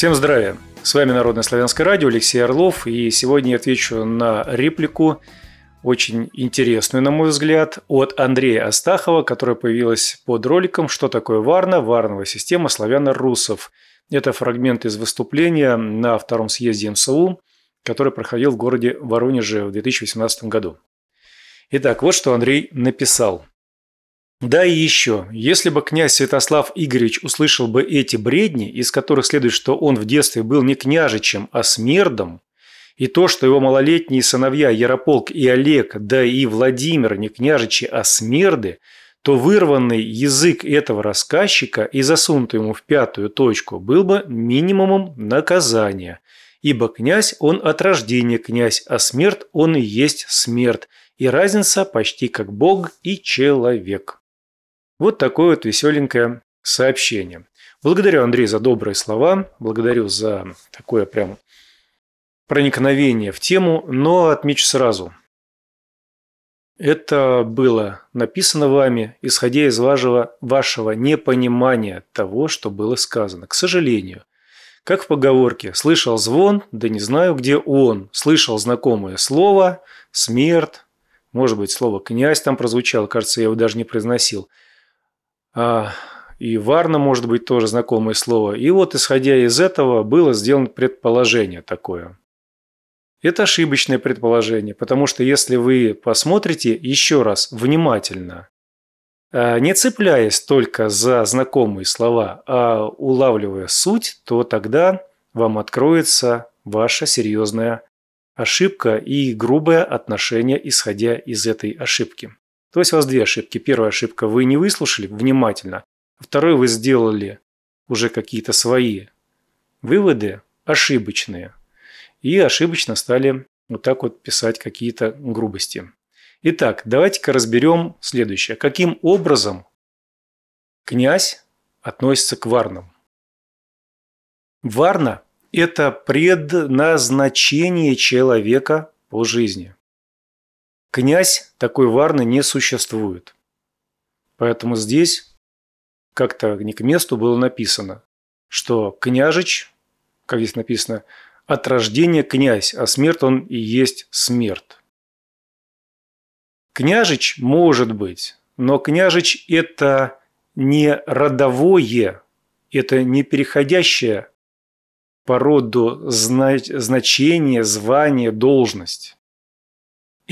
Всем здравия! С вами Народное славянское радио, Алексей Орлов, и сегодня я отвечу на реплику, очень интересную, на мой взгляд, от Андрея Астахова, которая появилась под роликом «Что такое Варна? Варновая система славяно-русов». Это фрагмент из выступления на втором съезде МСУ, который проходил в городе Воронеже в 2018 году. Итак, вот что Андрей написал. Да и еще, если бы князь Святослав Игоревич услышал бы эти бредни, из которых следует, что он в детстве был не княжичем, а смердом, и то, что его малолетние сыновья Ярополк и Олег, да и Владимир не княжичи, а смерды, то вырванный язык этого рассказчика и засунутый ему в пятую точку был бы минимумом наказания, ибо князь он от рождения князь, а смерть он и есть смерть, и разница почти как Бог и человек. Вот такое вот веселенькое сообщение. Благодарю, Андрей, за добрые слова. Благодарю за такое прям проникновение в тему, но отмечу сразу. Это было написано вами, исходя из вашего, вашего непонимания того, что было сказано. К сожалению, как в поговорке «слышал звон, да не знаю, где он», «слышал знакомое слово», «смерть», может быть, слово «князь» там прозвучало, кажется, я его даже не произносил – а, и варна, может быть, тоже знакомое слово. И вот, исходя из этого, было сделано предположение такое. Это ошибочное предположение, потому что если вы посмотрите еще раз внимательно, а, не цепляясь только за знакомые слова, а улавливая суть, то тогда вам откроется ваша серьезная ошибка и грубое отношение, исходя из этой ошибки. То есть у вас две ошибки. Первая ошибка – вы не выслушали внимательно. Второе – вы сделали уже какие-то свои выводы ошибочные. И ошибочно стали вот так вот писать какие-то грубости. Итак, давайте-ка разберем следующее. Каким образом князь относится к варнам? Варна – это предназначение человека по жизни – князь такой Варны не существует. Поэтому здесь как-то не к месту было написано, что княжич, как здесь написано, от рождения князь, а смерть он и есть смерть. Княжич может быть, но княжич – это не родовое, это не переходящее по роду значение, звание, должность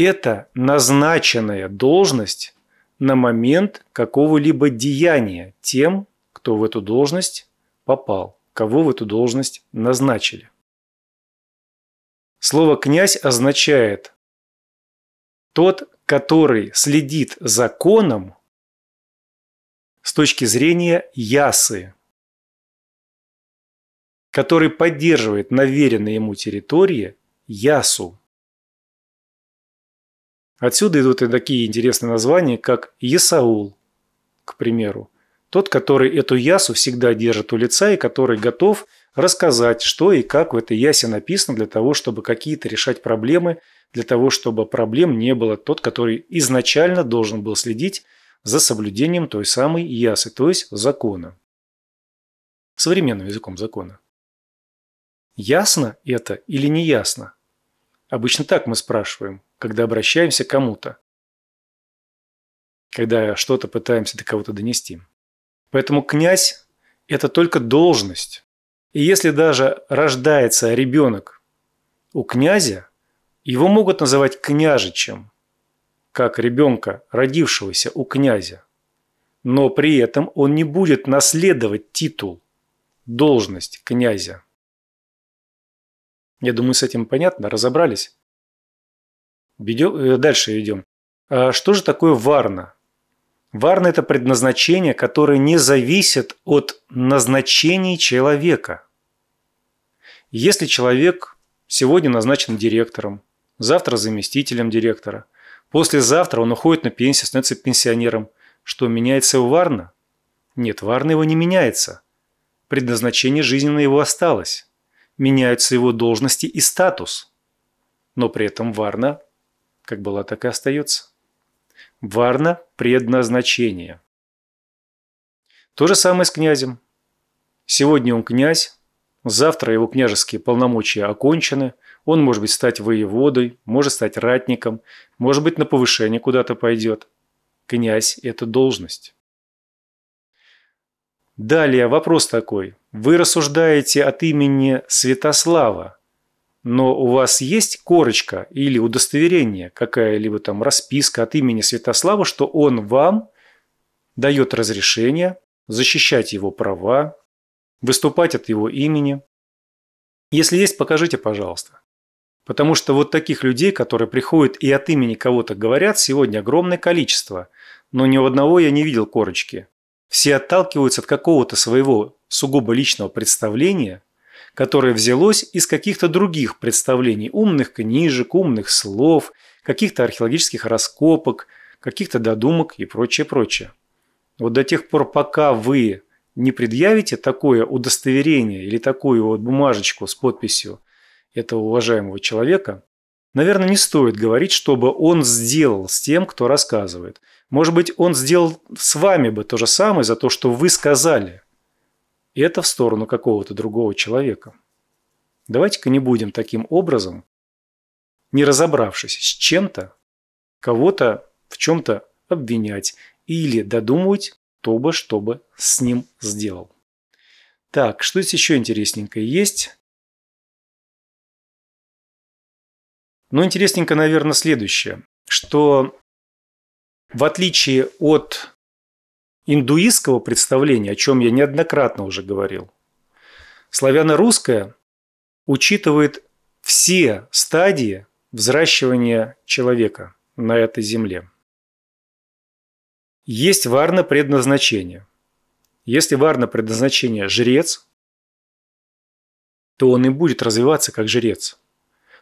это назначенная должность на момент какого-либо деяния тем, кто в эту должность попал, кого в эту должность назначили. Слово «князь» означает тот, который следит законом с точки зрения ясы, который поддерживает наверенные ему территории ясу. Отсюда идут и такие интересные названия, как Исаул, к примеру. Тот, который эту ясу всегда держит у лица и который готов рассказать, что и как в этой ясе написано для того, чтобы какие-то решать проблемы, для того, чтобы проблем не было. Тот, который изначально должен был следить за соблюдением той самой ясы, то есть закона. Современным языком закона. Ясно это или не ясно? Обычно так мы спрашиваем, когда обращаемся к кому-то. Когда что-то пытаемся до кого-то донести. Поэтому князь – это только должность. И если даже рождается ребенок у князя, его могут называть княжичем, как ребенка, родившегося у князя. Но при этом он не будет наследовать титул, должность князя. Я думаю, с этим понятно, разобрались. Э, дальше идем. А что же такое варна? Варна – это предназначение, которое не зависит от назначений человека. Если человек сегодня назначен директором, завтра заместителем директора, послезавтра он уходит на пенсию, становится пенсионером, что меняется у Варна? Нет, Варна его не меняется. Предназначение жизненное его осталось меняются его должности и статус. Но при этом Варна, как была, так и остается. Варна – предназначение. То же самое с князем. Сегодня он князь, завтра его княжеские полномочия окончены, он может быть стать воеводой, может стать ратником, может быть на повышение куда-то пойдет. Князь – это должность. Далее вопрос такой. Вы рассуждаете от имени Святослава, но у вас есть корочка или удостоверение, какая-либо там расписка от имени Святослава, что он вам дает разрешение защищать его права, выступать от его имени. Если есть, покажите, пожалуйста. Потому что вот таких людей, которые приходят и от имени кого-то говорят, сегодня огромное количество. Но ни у одного я не видел корочки. Все отталкиваются от какого-то своего сугубо личного представления, которое взялось из каких-то других представлений, умных книжек, умных слов, каких-то археологических раскопок, каких-то додумок и прочее, прочее. Вот до тех пор, пока вы не предъявите такое удостоверение или такую вот бумажечку с подписью этого уважаемого человека, наверное, не стоит говорить, чтобы он сделал с тем, кто рассказывает – может быть, он сделал с вами бы то же самое за то, что вы сказали. И это в сторону какого-то другого человека. Давайте-ка не будем таким образом, не разобравшись с чем-то, кого-то в чем-то обвинять или додумывать, то, бы что бы с ним сделал. Так, что здесь еще интересненькое есть? Ну, интересненько, наверное, следующее, что в отличие от индуистского представления, о чем я неоднократно уже говорил, славяно-русское учитывает все стадии взращивания человека на этой земле. Есть варно предназначение. Если варно предназначение жрец, то он и будет развиваться как жрец.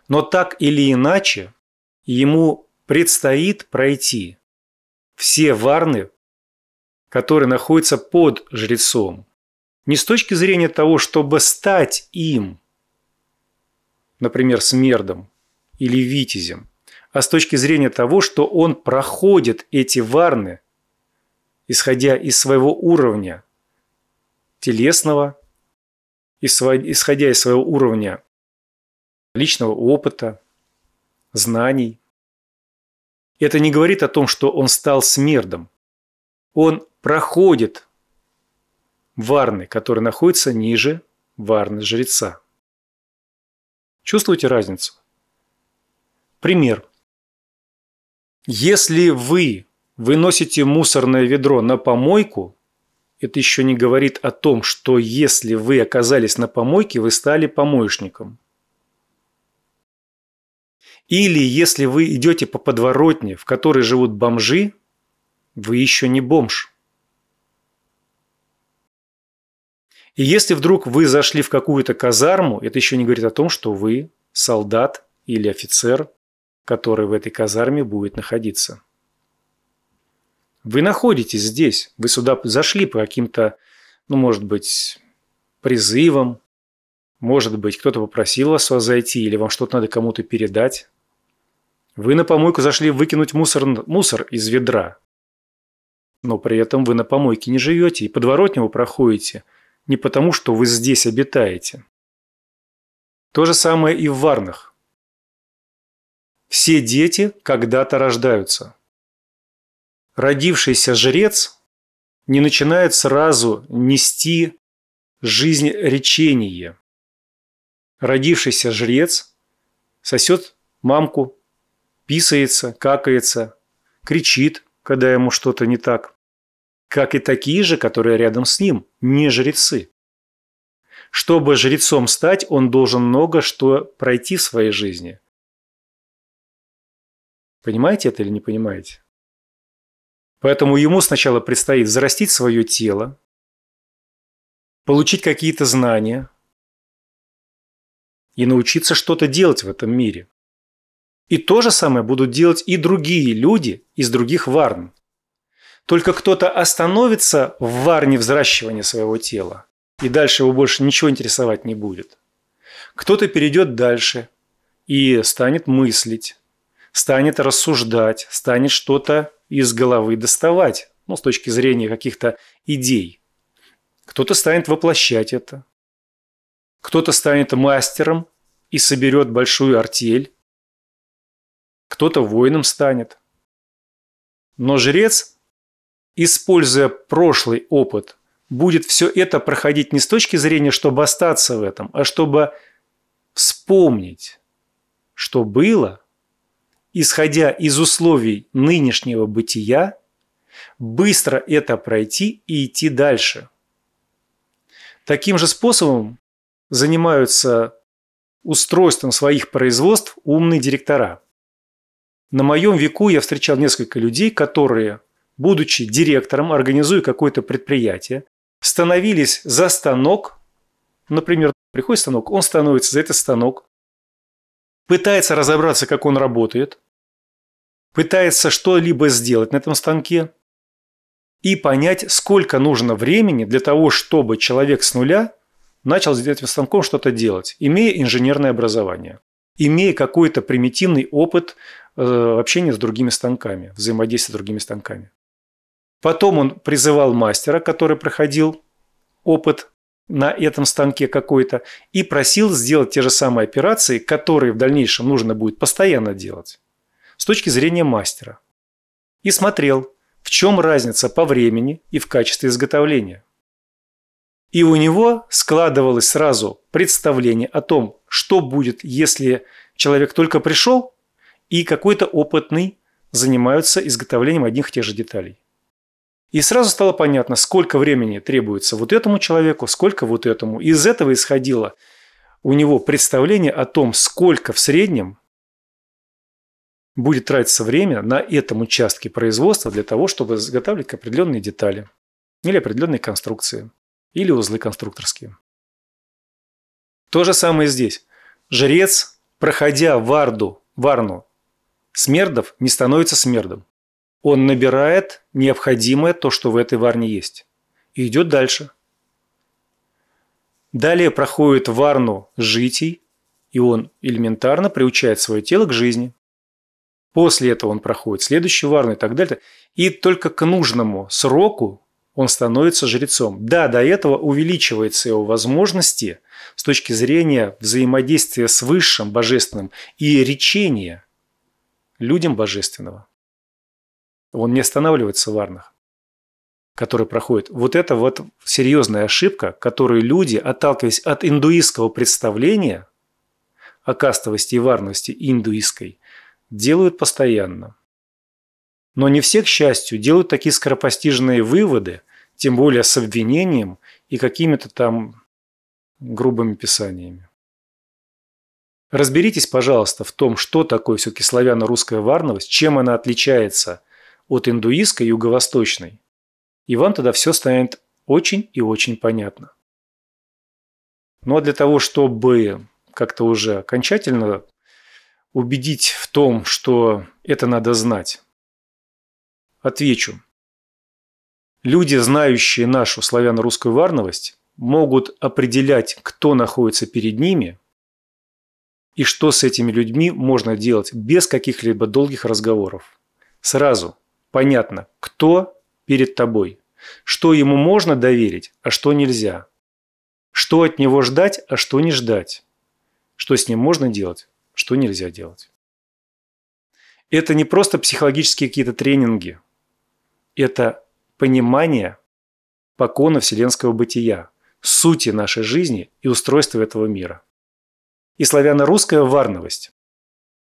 Но так или иначе ему предстоит пройти все варны, которые находятся под жрецом. Не с точки зрения того, чтобы стать им, например, смердом или витязем, а с точки зрения того, что он проходит эти варны, исходя из своего уровня телесного, исходя из своего уровня личного опыта, знаний – это не говорит о том, что он стал смердом. Он проходит варны, которые находятся ниже варны жреца. Чувствуете разницу? Пример. Если вы выносите мусорное ведро на помойку, это еще не говорит о том, что если вы оказались на помойке, вы стали помоечником. Или если вы идете по подворотне, в которой живут бомжи, вы еще не бомж. И если вдруг вы зашли в какую-то казарму, это еще не говорит о том, что вы солдат или офицер, который в этой казарме будет находиться. Вы находитесь здесь, вы сюда зашли по каким-то, ну, может быть, призывам, может быть, кто-то попросил вас, зайти, или вам что-то надо кому-то передать. Вы на помойку зашли выкинуть мусор, мусор из ведра. Но при этом вы на помойке не живете и подворотнего проходите, не потому, что вы здесь обитаете. То же самое и в Варнах. Все дети когда-то рождаются. Родившийся жрец не начинает сразу нести жизнь речения. Родившийся жрец сосет мамку писается, какается, кричит, когда ему что-то не так, как и такие же, которые рядом с ним, не жрецы. Чтобы жрецом стать, он должен много что пройти в своей жизни. Понимаете это или не понимаете? Поэтому ему сначала предстоит зарастить свое тело, получить какие-то знания и научиться что-то делать в этом мире. И то же самое будут делать и другие люди из других варн. Только кто-то остановится в варне взращивания своего тела, и дальше его больше ничего интересовать не будет. Кто-то перейдет дальше и станет мыслить, станет рассуждать, станет что-то из головы доставать, ну, с точки зрения каких-то идей. Кто-то станет воплощать это. Кто-то станет мастером и соберет большую артель кто-то воином станет. Но жрец, используя прошлый опыт, будет все это проходить не с точки зрения, чтобы остаться в этом, а чтобы вспомнить, что было, исходя из условий нынешнего бытия, быстро это пройти и идти дальше. Таким же способом занимаются устройством своих производств умные директора – на моем веку я встречал несколько людей, которые, будучи директором, организуя какое-то предприятие, становились за станок, например, приходит станок, он становится за этот станок, пытается разобраться, как он работает, пытается что-либо сделать на этом станке и понять, сколько нужно времени для того, чтобы человек с нуля начал с этим станком что-то делать, имея инженерное образование, имея какой-то примитивный опыт Э, общение с другими станками, взаимодействие с другими станками. Потом он призывал мастера, который проходил опыт на этом станке какой-то, и просил сделать те же самые операции, которые в дальнейшем нужно будет постоянно делать, с точки зрения мастера. И смотрел, в чем разница по времени и в качестве изготовления. И у него складывалось сразу представление о том, что будет, если человек только пришел и какой-то опытный занимаются изготовлением одних и тех же деталей. И сразу стало понятно, сколько времени требуется вот этому человеку, сколько вот этому. из этого исходило у него представление о том, сколько в среднем будет тратиться время на этом участке производства для того, чтобы изготавливать определенные детали или определенные конструкции или узлы конструкторские. То же самое здесь. Жрец, проходя варду, варну Смердов не становится смердом. Он набирает необходимое то, что в этой варне есть. И идет дальше. Далее проходит варну житий, и он элементарно приучает свое тело к жизни. После этого он проходит следующую варну и так далее. И только к нужному сроку он становится жрецом. Да, до этого увеличиваются его возможности с точки зрения взаимодействия с высшим, божественным и речения – людям божественного. Он не останавливается в арнах, которые проходят. Вот это вот серьезная ошибка, которую люди, отталкиваясь от индуистского представления о кастовости и варности индуистской, делают постоянно. Но не все, к счастью, делают такие скоропостижные выводы, тем более с обвинением и какими-то там грубыми писаниями. Разберитесь, пожалуйста, в том, что такое все-таки славяно-русская варновость, чем она отличается от индуистской юго-восточной. И вам тогда все станет очень и очень понятно. Ну а для того, чтобы как-то уже окончательно убедить в том, что это надо знать, отвечу. Люди, знающие нашу славяно-русскую варновость, могут определять, кто находится перед ними – и что с этими людьми можно делать без каких-либо долгих разговоров. Сразу понятно, кто перед тобой, что ему можно доверить, а что нельзя, что от него ждать, а что не ждать, что с ним можно делать, что нельзя делать. Это не просто психологические какие-то тренинги, это понимание покона вселенского бытия, сути нашей жизни и устройства этого мира и славяно-русская варновость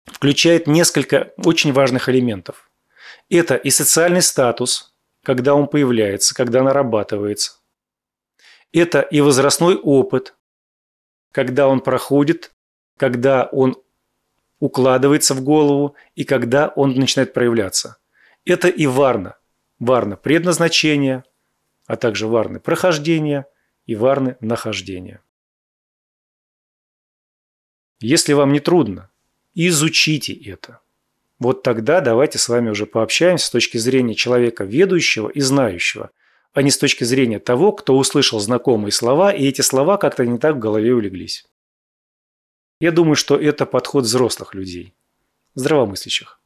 включает несколько очень важных элементов. Это и социальный статус, когда он появляется, когда нарабатывается. Это и возрастной опыт, когда он проходит, когда он укладывается в голову и когда он начинает проявляться. Это и варна. Варна предназначение, а также варны прохождения и варны нахождения. Если вам не трудно, изучите это. Вот тогда давайте с вами уже пообщаемся с точки зрения человека ведущего и знающего, а не с точки зрения того, кто услышал знакомые слова, и эти слова как-то не так в голове улеглись. Я думаю, что это подход взрослых людей, здравомыслящих.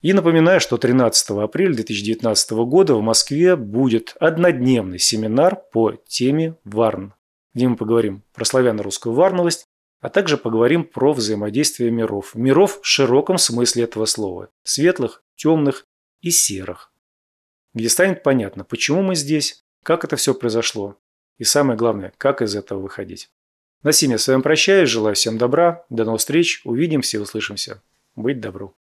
И напоминаю, что 13 апреля 2019 года в Москве будет однодневный семинар по теме Варн, где мы поговорим про славяно-русскую варновость, а также поговорим про взаимодействие миров. Миров в широком смысле этого слова. Светлых, темных и серых. Где станет понятно, почему мы здесь, как это все произошло и самое главное, как из этого выходить. На сим с вами прощаюсь, желаю всем добра, до новых встреч, увидимся и услышимся. Быть добру.